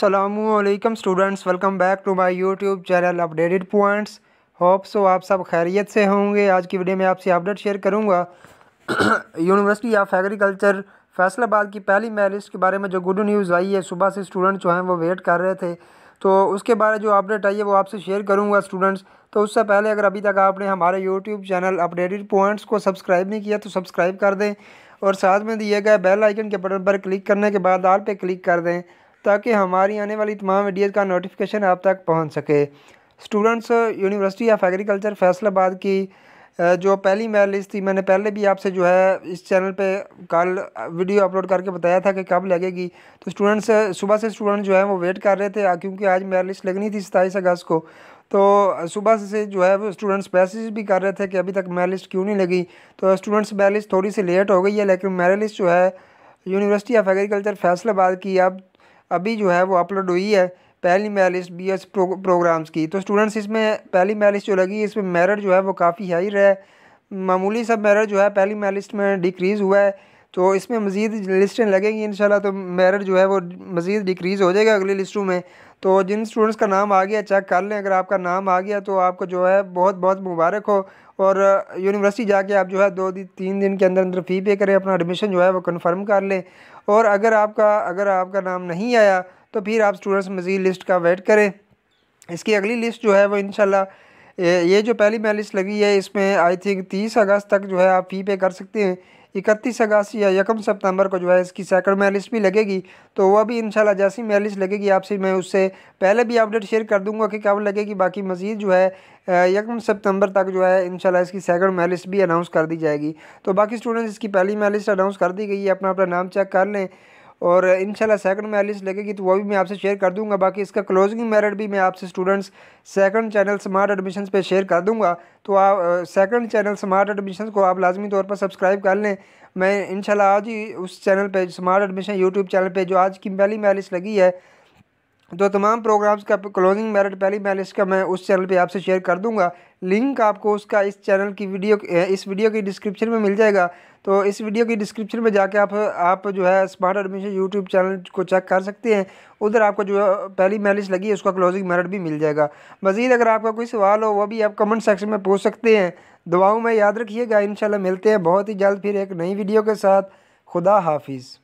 असलकम students welcome back to my YouTube channel updated points hope so आप सब खैरियत से होंगे आज की वीडियो में आपसे अपडेट शेयर करूंगा यूनिवर्सिटी ऑफ एग्रीकल्चर फैसलाबाद की पहली मेरिट लिस्ट के बारे में जो गुड न्यूज़ आई है सुबह से स्टूडेंट जो हैं वो वेट कर रहे थे तो उसके बारे जो अपडेट आई है वो आपसे शेयर करूँगा स्टूडेंट्स तो उससे पहले अगर अभी तक आपने हमारे यूट्यूब चैनल अपडेटेड पॉइंट्स को सब्सक्राइब नहीं किया तो सब्सक्राइब कर दें और साथ में दिए गए बेल आइकन के बटन पर क्लिक करने के बाद आल पे क्लिक कर दें ताकि हमारी आने वाली तमाम वीडियोज़ का नोटिफिकेशन आप तक पहुँच सके students university of agriculture Faisalabad की जो पहली मेल लिस्ट थी मैंने पहले भी आपसे जो है इस चैनल पे कल वीडियो अपलोड करके बताया था कि कब लगेगी तो स्टूडेंट्स सुबह से स्टूडेंट जो है वो वेट कर रहे थे क्योंकि आज मेल लिस्ट लगनी थी सताईस अगस्त को तो सुबह से जो है वो स्टूडेंट्स मैसेज भी कर रहे थे कि अभी तक मेल लिस्ट क्यों नहीं लगी तो स्टूडेंट्स मेल लिस्ट थोड़ी सी लेट हो गई है लेकिन मेरे लिस्ट जो है यूनिवर्सिटी ऑफ एग्रीकल्चर फैसलाबाद की अब अभी जो है वो अपलोड हुई है पहली मैलिस बी एस प्रो, प्रोग्राम्स की तो स्टूडेंट्स इसमें पहली लिस्ट जो लगी इसमें मेरिट जो है वो काफ़ी हाई है मामूली सब मेरिट जो है पहली लिस्ट में डिक्रीज़ हुआ है तो इसमें मज़ीद लिस्टें लगेंगी इन तो मेरिट जो है वो मज़ीद डिक्रीज़ हो जाएगा अगली लिस्टों में तो जिन स्टूडेंट्स का नाम आ गया चेक कर लें अगर आपका नाम आ गया तो आपको जो है बहुत बहुत मुबारक हो और यूनिवर्सिटी uh, जाके आप जो है दो दिन तीन दिन के अंदर अंदर फ़ी पे करें अपना एडमिशन जो है वो कंफर्म कर लें और अगर आपका अगर आपका नाम नहीं आया तो फिर आप स्टूडेंट्स मज़ीद लिस्ट का वेट करें इसकी अगली लिस्ट जो है वो इनशाला ये जो पहली लिस्ट लगी है इसमें आई थिंक तीस अगस्त तक जो है आप फ़ी पे कर सकते हैं इकतीस अगस्त या यकम सितंबर को जो है इसकी सेकंड मैलिस लिस्ट भी लगेगी तो वह भी इंशाल्लाह जैसी मेल लिस्ट लगेगी आपसे मैं उससे पहले भी अपडेट शेयर कर दूंगा कि कब लगेगी बाकी मज़ीद जो है यकम सितंबर तक जो है इंशाल्लाह इसकी सेकंड मैलिस लिस्ट भी अनाउंस कर दी जाएगी तो बाकी स्टूडेंट्स इसकी पहली मेल लिस्ट अनाउंस कर दी गई है अपना अपना नाम चेक कर लें और इनशाला सेकंड में लिस्ट लगेगी तो वो भी मैं आपसे शेयर कर दूंगा बाकी इसका क्लोजिंग मेरिट भी मैं आपसे students second channel smart admission पे शेयर कर दूंगा तो आप सेकंड चैनल स्मार्ट एडमिशन को आप लाजमी तौर पर सब्सक्राइब कर लें मैं इनशाला आज ही उस चैनल पे स्मार्ट एडमिशन यूट्यूब चैनल पे जो आज की पहली मैरिज लगी है तो तमाम प्रोग्राम्स का क्लोजिंग मेरिट पहली मैलिस्ट का मैं उस चैनल पे आपसे शेयर कर दूंगा लिंक आपको उसका इस चैनल की वीडियो इस वीडियो की डिस्क्रिप्शन में मिल जाएगा तो इस वीडियो की डिस्क्रिप्शन में जाके आप आप जो है स्मार्ट एडमिशन यूट्यूब चैनल को चेक कर सकते हैं उधर आपको जो पहली मैलिश लगी है उसका क्लोजिंग मेरिट भी मिल जाएगा मज़ीद अगर आपका कोई सवाल हो वह भी आप कमेंट सेक्शन में पूछ सकते हैं दुआओं में याद रखिएगा इन मिलते हैं बहुत ही जल्द फिर एक नई वीडियो के साथ खुदा हाफिज़